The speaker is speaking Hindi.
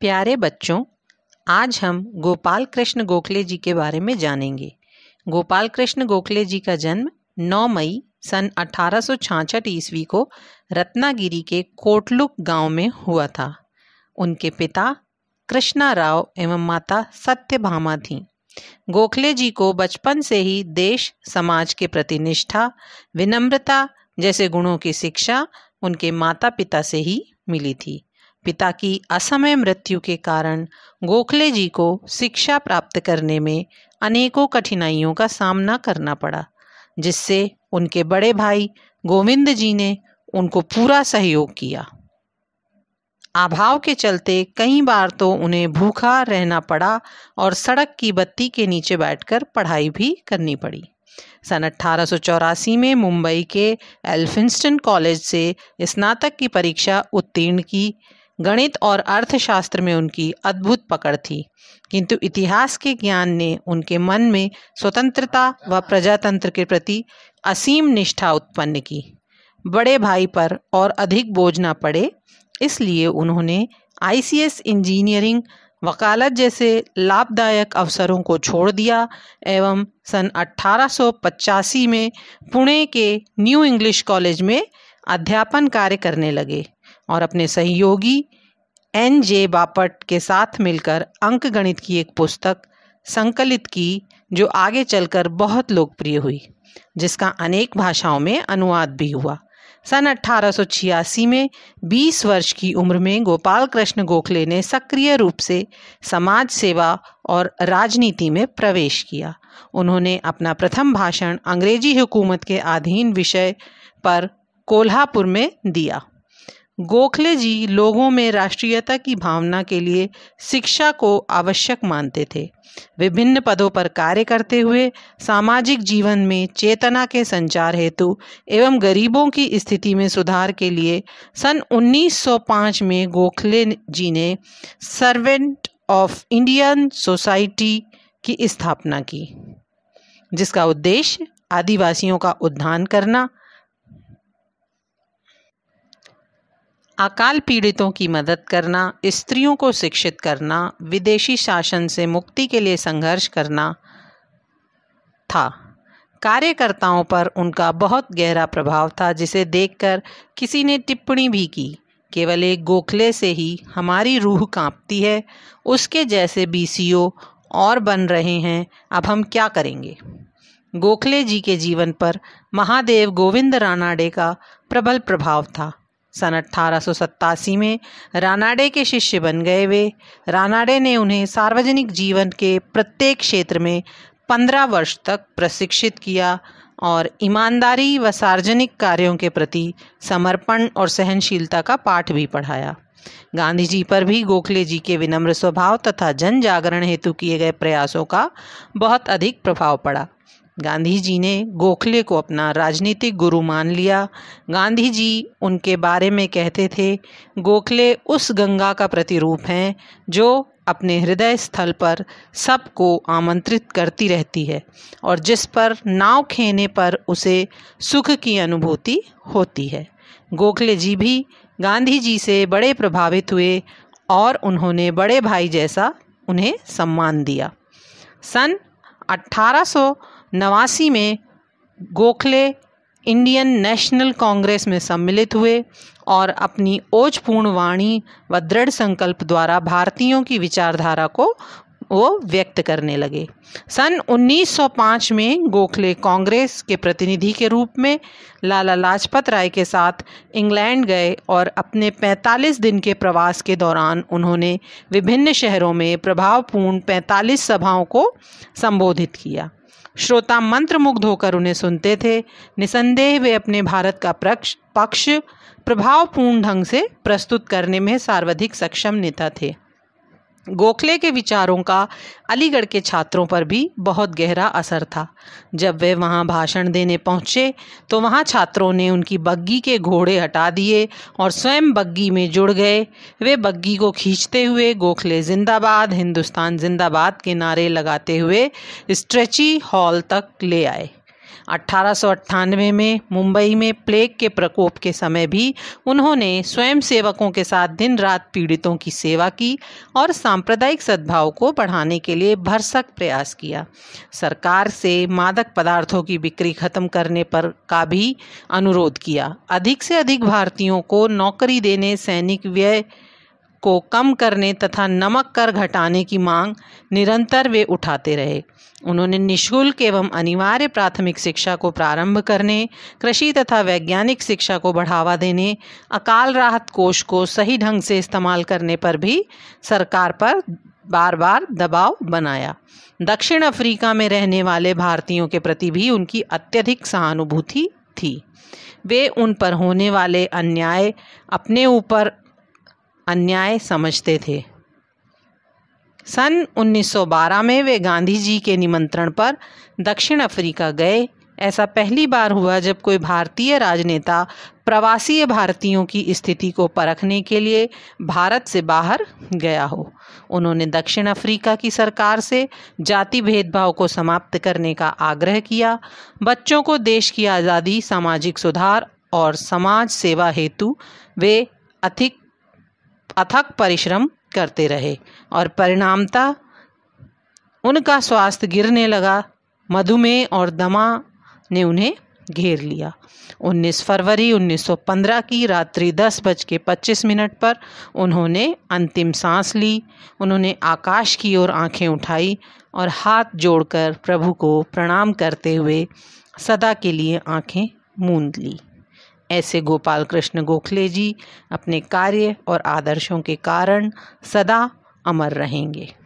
प्यारे बच्चों आज हम गोपाल कृष्ण गोखले जी के बारे में जानेंगे गोपाल कृष्ण गोखले जी का जन्म 9 मई सन अठारह ईस्वी को रत्नागिरी के कोटलुक गांव में हुआ था उनके पिता कृष्णा राव एवं माता सत्यभामा थीं गोखले जी को बचपन से ही देश समाज के प्रति निष्ठा विनम्रता जैसे गुणों की शिक्षा उनके माता पिता से ही मिली थी पिता की असमय मृत्यु के कारण गोखले जी को शिक्षा प्राप्त करने में अनेकों कठिनाइयों का सामना करना पड़ा जिससे उनके बड़े भाई गोविंद जी ने उनको पूरा सहयोग किया अभाव के चलते कई बार तो उन्हें भूखा रहना पड़ा और सड़क की बत्ती के नीचे बैठकर पढ़ाई भी करनी पड़ी सन अट्ठारह में मुंबई के एल्फिंस्टन कॉलेज से स्नातक की परीक्षा उत्तीर्ण की गणित और अर्थशास्त्र में उनकी अद्भुत पकड़ थी किंतु इतिहास के ज्ञान ने उनके मन में स्वतंत्रता व प्रजातंत्र के प्रति असीम निष्ठा उत्पन्न की बड़े भाई पर और अधिक बोझ ना पड़े इसलिए उन्होंने आईसीएस इंजीनियरिंग वकालत जैसे लाभदायक अवसरों को छोड़ दिया एवं सन 1885 में पुणे के न्यू इंग्लिश कॉलेज में अध्यापन कार्य करने लगे और अपने सहयोगी एन जे बापट के साथ मिलकर अंक गणित की एक पुस्तक संकलित की जो आगे चलकर बहुत लोकप्रिय हुई जिसका अनेक भाषाओं में अनुवाद भी हुआ सन 1886 में 20 वर्ष की उम्र में गोपाल कृष्ण गोखले ने सक्रिय रूप से समाज सेवा और राजनीति में प्रवेश किया उन्होंने अपना प्रथम भाषण अंग्रेजी हुकूमत के अधीन विषय पर कोल्हापुर में दिया गोखले जी लोगों में राष्ट्रीयता की भावना के लिए शिक्षा को आवश्यक मानते थे विभिन्न पदों पर कार्य करते हुए सामाजिक जीवन में चेतना के संचार हेतु एवं गरीबों की स्थिति में सुधार के लिए सन 1905 में गोखले जी ने सर्वेंट ऑफ इंडियन सोसाइटी की स्थापना की जिसका उद्देश्य आदिवासियों का उद्धान करना अकाल पीड़ितों की मदद करना स्त्रियों को शिक्षित करना विदेशी शासन से मुक्ति के लिए संघर्ष करना था कार्यकर्ताओं पर उनका बहुत गहरा प्रभाव था जिसे देखकर किसी ने टिप्पणी भी की केवल एक गोखले से ही हमारी रूह कांपती है उसके जैसे बीसीओ और बन रहे हैं अब हम क्या करेंगे गोखले जी के जीवन पर महादेव गोविंद रानाडे का प्रबल प्रभाव था सन अट्ठारह में रानाडे के शिष्य बन गए वे रानाडे ने उन्हें सार्वजनिक जीवन के प्रत्येक क्षेत्र में पंद्रह वर्ष तक प्रशिक्षित किया और ईमानदारी व सार्वजनिक कार्यों के प्रति समर्पण और सहनशीलता का पाठ भी पढ़ाया गांधी जी पर भी गोखले जी के विनम्र स्वभाव तथा जन जागरण हेतु किए गए प्रयासों का बहुत अधिक प्रभाव पड़ा गांधी जी ने गोखले को अपना राजनीतिक गुरु मान लिया गांधी जी उनके बारे में कहते थे गोखले उस गंगा का प्रतिरूप हैं जो अपने हृदय स्थल पर सबको आमंत्रित करती रहती है और जिस पर नाव खेने पर उसे सुख की अनुभूति होती है गोखले जी भी गांधी जी से बड़े प्रभावित हुए और उन्होंने बड़े भाई जैसा उन्हें सम्मान दिया सन अट्ठारह नवासी में गोखले इंडियन नेशनल कांग्रेस में सम्मिलित हुए और अपनी ओजपूर्ण वाणी व दृढ़ संकल्प द्वारा भारतीयों की विचारधारा को वो व्यक्त करने लगे सन 1905 में गोखले कांग्रेस के प्रतिनिधि के रूप में लाला लाजपत राय के साथ इंग्लैंड गए और अपने 45 दिन के प्रवास के दौरान उन्होंने विभिन्न शहरों में प्रभावपूर्ण 45 सभाओं को संबोधित किया श्रोता मंत्रमुग्ध होकर उन्हें सुनते थे निसंदेह वे अपने भारत का प्रक्ष पक्ष प्रभावपूर्ण ढंग से प्रस्तुत करने में सर्वाधिक सक्षम नेता थे गोखले के विचारों का अलीगढ़ के छात्रों पर भी बहुत गहरा असर था जब वे वहां भाषण देने पहुंचे तो वहां छात्रों ने उनकी बग्गी के घोड़े हटा दिए और स्वयं बग्गी में जुड़ गए वे बग्गी को खींचते हुए गोखले जिंदाबाद हिंदुस्तान जिंदाबाद के नारे लगाते हुए स्ट्रेची हॉल तक ले आए अट्ठारह में मुंबई में प्लेग के प्रकोप के समय भी उन्होंने स्वयं सेवकों के साथ दिन रात पीड़ितों की सेवा की और सांप्रदायिक सद्भाव को बढ़ाने के लिए भरसक प्रयास किया सरकार से मादक पदार्थों की बिक्री खत्म करने पर का भी अनुरोध किया अधिक से अधिक भारतीयों को नौकरी देने सैनिक व्यय को कम करने तथा नमक कर घटाने की मांग निरंतर वे उठाते रहे उन्होंने निशुल्क एवं अनिवार्य प्राथमिक शिक्षा को प्रारंभ करने कृषि तथा वैज्ञानिक शिक्षा को बढ़ावा देने अकाल राहत कोष को सही ढंग से इस्तेमाल करने पर भी सरकार पर बार बार दबाव बनाया दक्षिण अफ्रीका में रहने वाले भारतीयों के प्रति भी उनकी अत्यधिक सहानुभूति थी वे उन पर होने वाले अन्याय अपने ऊपर अन्याय समझते थे सन 1912 में वे गांधी जी के निमंत्रण पर दक्षिण अफ्रीका गए ऐसा पहली बार हुआ जब कोई भारतीय राजनेता प्रवासी भारतीयों की स्थिति को परखने के लिए भारत से बाहर गया हो उन्होंने दक्षिण अफ्रीका की सरकार से जाति भेदभाव को समाप्त करने का आग्रह किया बच्चों को देश की आज़ादी सामाजिक सुधार और समाज सेवा हेतु वे अधिक अथक परिश्रम करते रहे और परिणामता उनका स्वास्थ्य गिरने लगा मधुमेह और दमा ने उन्हें घेर लिया 19 फरवरी 1915 की रात्रि दस बज के पच्चीस मिनट पर उन्होंने अंतिम सांस ली उन्होंने आकाश की ओर आंखें उठाई और हाथ जोड़कर प्रभु को प्रणाम करते हुए सदा के लिए आंखें मूंद ली ऐसे गोपाल कृष्ण गोखले जी अपने कार्य और आदर्शों के कारण सदा अमर रहेंगे